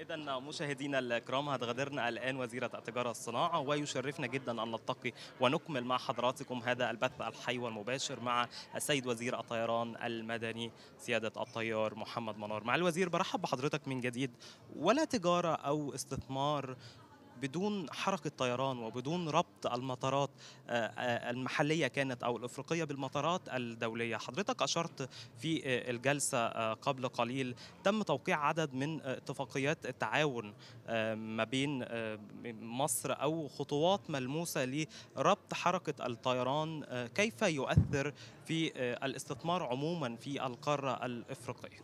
إذا مشاهدينا الكرام هتغادرنا الآن وزيرة التجارة والصناعة ويشرفنا جدا أن نلتقي ونكمل مع حضراتكم هذا البث الحي والمباشر مع السيد وزير الطيران المدني سيادة الطيار محمد منار. مع الوزير برحب بحضرتك من جديد ولا تجارة أو استثمار بدون حركة طيران وبدون ربط المطارات آه، آه، المحلية كانت أو الإفريقية بالمطارات الدولية حضرتك أشرت في آه، الجلسة قبل قليل تم توقيع عدد من اتفاقيات التعاون ما بين مصر أو خطوات ملموسة لربط حركة الطيران كيف يؤثر في الاستثمار عموما في القارة الإفريقية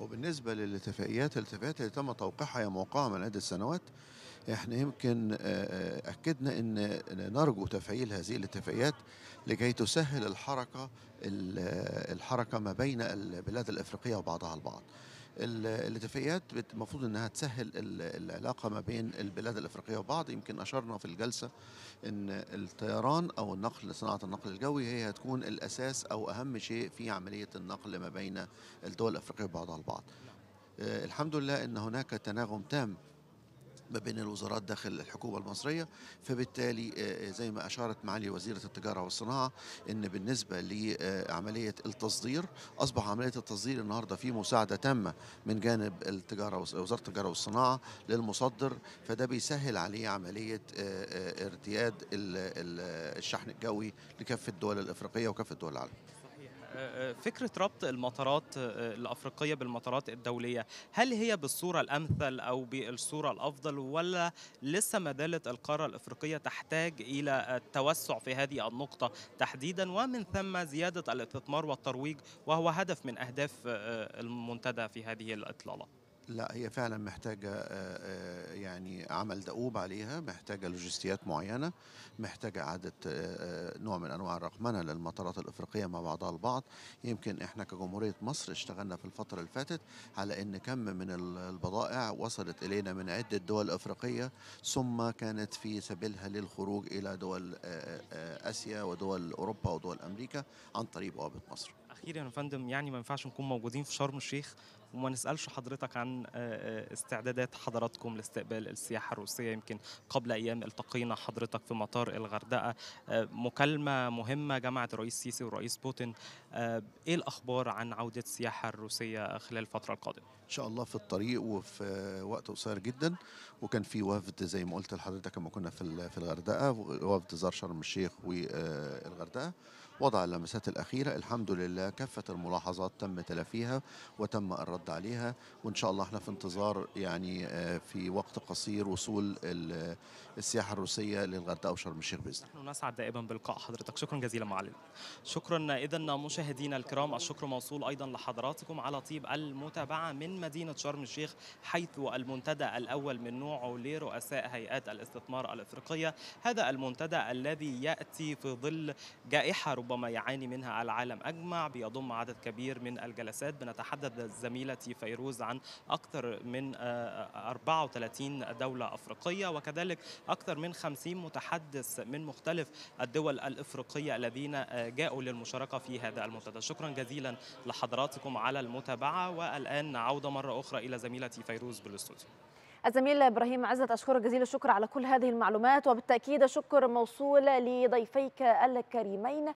وبالنسبة للاتفاقيات الاتفاقيات اللي تم توقيعها هي موقعها من عدة سنوات احنا يمكن آه، آه، اكدنا ان نرجو تفعيل هذه الاتفاقيات لكي تسهل الحركه آه، الحركه ما بين البلاد الافريقيه وبعضها البعض. الاتفاقيات المفروض انها تسهل العلاقه ما بين البلاد الافريقيه وبعض يمكن اشرنا في الجلسه ان الطيران او النقل صناعه النقل الجوي هي هتكون الاساس او اهم شيء في عمليه النقل ما بين الدول الافريقيه وبعضها البعض. الحمد لله ان هناك تناغم تام ما بين الوزارات داخل الحكومة المصرية فبالتالي آه، آه، زي ما أشارت معالي وزيرة التجارة والصناعة أن بالنسبة لعملية التصدير أصبح عملية التصدير النهاردة في مساعدة تامة من جانب التجارة وزارة التجارة والصناعة للمصدر فده بيسهل عليه عملية آه، ارتياد الشحن الجوي لكافة الدول الإفريقية وكافة دول العالم فكرة ربط المطارات آه، الأفريقية بالمطارات الدولية هل هي بالصورة الأمثل أو بالصورة الأفضل ولا لسه ما زالت القارة الأفريقية تحتاج إلى التوسع في هذه النقطة تحديدا ومن ثم زيادة الاستثمار والترويج وهو هدف من أهداف آه، المنتدى في هذه الإطلالة لا هي فعلا محتاجة آه، آه، يعني عمل دؤوب عليها محتاجة لوجستيات معينة محتاجة إعادة آه، نوع من أنواع الرقمنة للمطارات الإفريقية مع بعضها البعض يمكن إحنا كجمهورية مصر اشتغلنا في الفترة اللي فاتت على إن كم من البضائع وصلت إلينا من عدة دول إفريقية ثم كانت في سبيلها للخروج إلى دول آسيا ودول أوروبا ودول أمريكا عن طريق بوابة مصر اخيرا يا فندم يعني ما ينفعش نكون موجودين في شرم الشيخ وما نسالش حضرتك عن آه، آه، استعدادات حضراتكم لاستقبال السياحه الروسيه يمكن قبل ايام التقينا حضرتك في مطار الغردقه آه، مكالمه مهمه جمعت الرئيس السيسي والرئيس بوتين ايه الاخبار عن عوده السياحه الروسيه خلال الفتره القادمه ان شاء الله في الطريق وفي وقت قصير جدا وكان في وفد زي ما قلت لحضرتك لما كنا في في الغردقه وفد زار شرم الشيخ والغردقه وضع اللمسات الاخيره الحمد لله كافه الملاحظات تم تلافيها وتم الرد عليها وان شاء الله احنا في انتظار يعني آه، في وقت قصير وصول السياحه الروسيه للغردقه وشرم الشيخ باذن الله. نحن نسعد دائما بلقاء حضرتك، شكرا جزيلا معلم. شكرا اذا مشاهدينا الكرام، الشكر موصول ايضا لحضراتكم على طيب المتابعه من مدينه شرم الشيخ حيث المنتدى الاول من نوعه لرؤساء هيئات الاستثمار الافريقيه، هذا المنتدى الذي ياتي في ظل جائحه ربما يعاني منها العالم اجمع بيضم عدد كبير من الجلسات بنتحدث زميلتي فيروز عن أكثر من 34 آه، آه، دولة أفريقية وكذلك أكثر من 50 متحدث من مختلف الدول الإفريقية الذين آه، جاءوا للمشاركة في هذا المنتدى شكرا جزيلا لحضراتكم على المتابعة والآن عودة مرة أخرى إلى زميلتي فيروز بالاستوديو الزميل ابراهيم عزت اشكرك جزيل الشكر على كل هذه المعلومات وبالتاكيد شكر موصول لضيفيك الكريمين